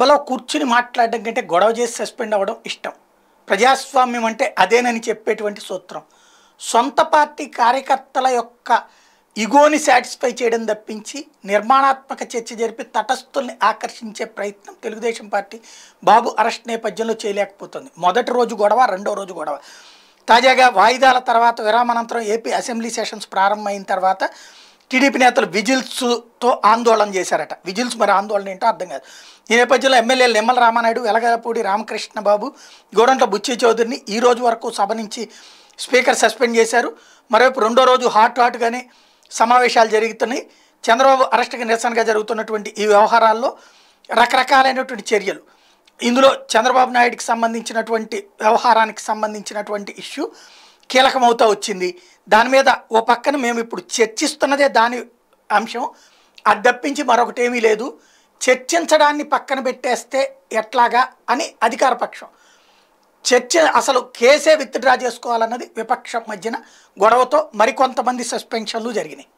సభలో కూర్చుని మాట్లాడడం కంటే గొడవ చేసి సస్పెండ్ అవ్వడం ఇష్టం ప్రజాస్వామ్యం అంటే అదేనని చెప్పేటువంటి సూత్రం సొంత పార్టీ కార్యకర్తల యొక్క ఇగోని సాటిస్ఫై చేయడం తప్పించి నిర్మాణాత్మక చర్చ జరిపి తటస్థుల్ని ఆకర్షించే ప్రయత్నం తెలుగుదేశం పార్టీ బాబు అరెస్ట్ నేపథ్యంలో చేయలేకపోతుంది మొదటి రోజు గొడవ రెండో రోజు గొడవ తాజాగా వాయిదాల తర్వాత విరామానంతరం ఏపీ అసెంబ్లీ సెషన్స్ ప్రారంభమైన తర్వాత టీడీపీ నేతలు విజిల్స్తో ఆందోళన చేశారట విజిల్స్ మరి ఆందోళన ఏంటో అర్థం కాదు ఈ నేపథ్యంలో ఎమ్మెల్యేలు నిమ్మల రామానాయుడు వెలగలపూడి బాబు గోడంట బుచ్చి చౌదరిని ఈ రోజు వరకు సభ నుంచి స్పీకర్ సస్పెండ్ చేశారు మరోవైపు రెండో రోజు హాట్ హాట్గానే సమావేశాలు జరుగుతున్నాయి చంద్రబాబు అరెస్ట్కి నిరసనగా జరుగుతున్నటువంటి ఈ వ్యవహారాల్లో రకరకాలైనటువంటి చర్యలు ఇందులో చంద్రబాబు నాయుడికి సంబంధించినటువంటి వ్యవహారానికి సంబంధించినటువంటి ఇష్యూ కీలకమవుతూ వచ్చింది దాని మీద ఓ పక్కన మేము ఇప్పుడు చర్చిస్తున్నదే దాని అంశం అది తప్పించి మరొకటి ఏమీ లేదు చర్చించడాన్ని పక్కన పెట్టేస్తే ఎట్లాగా అని అధికారపక్షం చర్చ అసలు కేసే విత్డ్రా చేసుకోవాలన్నది విపక్షం మధ్యన గొడవతో మరికొంతమంది సస్పెన్షన్లు జరిగినాయి